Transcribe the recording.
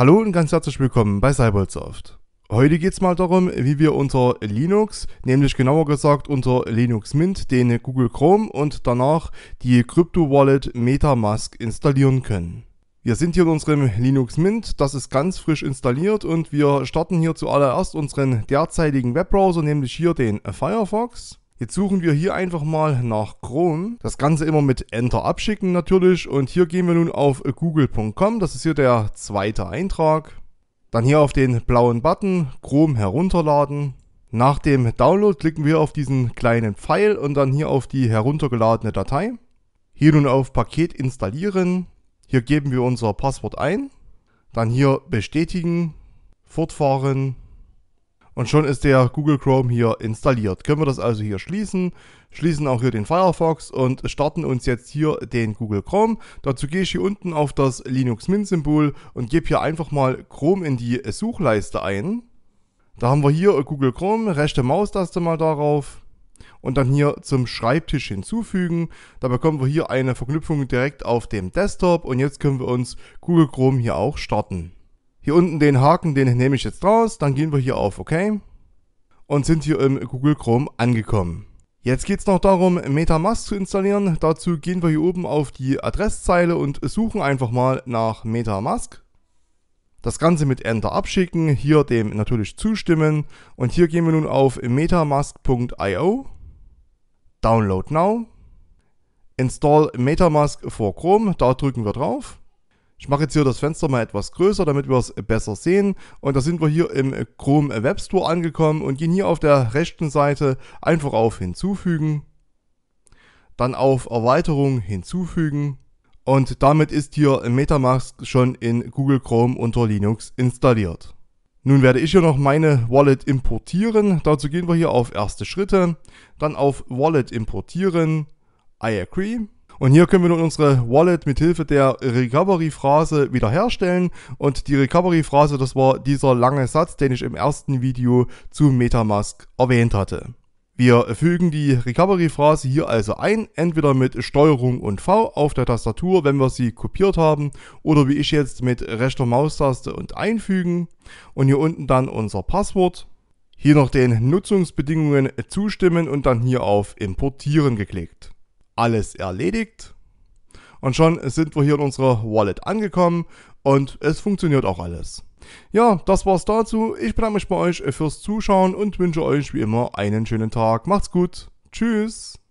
Hallo und ganz herzlich willkommen bei Cybersoft. Heute geht's mal darum, wie wir unter Linux, nämlich genauer gesagt unter Linux Mint, den Google Chrome und danach die Crypto-Wallet Metamask installieren können. Wir sind hier in unserem Linux Mint, das ist ganz frisch installiert und wir starten hier zuallererst unseren derzeitigen Webbrowser, nämlich hier den Firefox. Jetzt suchen wir hier einfach mal nach Chrome. Das Ganze immer mit Enter abschicken natürlich. Und hier gehen wir nun auf google.com. Das ist hier der zweite Eintrag. Dann hier auf den blauen Button Chrome herunterladen. Nach dem Download klicken wir auf diesen kleinen Pfeil und dann hier auf die heruntergeladene Datei. Hier nun auf Paket installieren. Hier geben wir unser Passwort ein. Dann hier bestätigen, fortfahren und schon ist der Google Chrome hier installiert. Können wir das also hier schließen, schließen auch hier den Firefox und starten uns jetzt hier den Google Chrome. Dazu gehe ich hier unten auf das Linux Mint Symbol und gebe hier einfach mal Chrome in die Suchleiste ein. Da haben wir hier Google Chrome, rechte Maustaste mal darauf und dann hier zum Schreibtisch hinzufügen. Da bekommen wir hier eine Verknüpfung direkt auf dem Desktop und jetzt können wir uns Google Chrome hier auch starten. Hier unten den Haken, den nehme ich jetzt raus, dann gehen wir hier auf OK und sind hier im Google Chrome angekommen. Jetzt geht es noch darum, Metamask zu installieren. Dazu gehen wir hier oben auf die Adresszeile und suchen einfach mal nach Metamask. Das Ganze mit Enter abschicken, hier dem natürlich zustimmen und hier gehen wir nun auf metamask.io, Download Now, Install Metamask for Chrome, da drücken wir drauf ich mache jetzt hier das Fenster mal etwas größer, damit wir es besser sehen. Und da sind wir hier im Chrome Web Store angekommen und gehen hier auf der rechten Seite einfach auf Hinzufügen. Dann auf Erweiterung hinzufügen. Und damit ist hier Metamask schon in Google Chrome unter Linux installiert. Nun werde ich hier noch meine Wallet importieren. Dazu gehen wir hier auf erste Schritte, dann auf Wallet importieren, I agree und hier können wir nun unsere Wallet mit Hilfe der Recovery-Phrase wiederherstellen. Und die Recovery-Phrase, das war dieser lange Satz, den ich im ersten Video zu Metamask erwähnt hatte. Wir fügen die Recovery-Phrase hier also ein, entweder mit Steuerung und V auf der Tastatur, wenn wir sie kopiert haben, oder wie ich jetzt mit rechter Maustaste und einfügen. Und hier unten dann unser Passwort. Hier noch den Nutzungsbedingungen zustimmen und dann hier auf Importieren geklickt alles erledigt. Und schon sind wir hier in unserer Wallet angekommen und es funktioniert auch alles. Ja, das war's dazu. Ich bedanke mich bei euch fürs Zuschauen und wünsche euch wie immer einen schönen Tag. Macht's gut. Tschüss.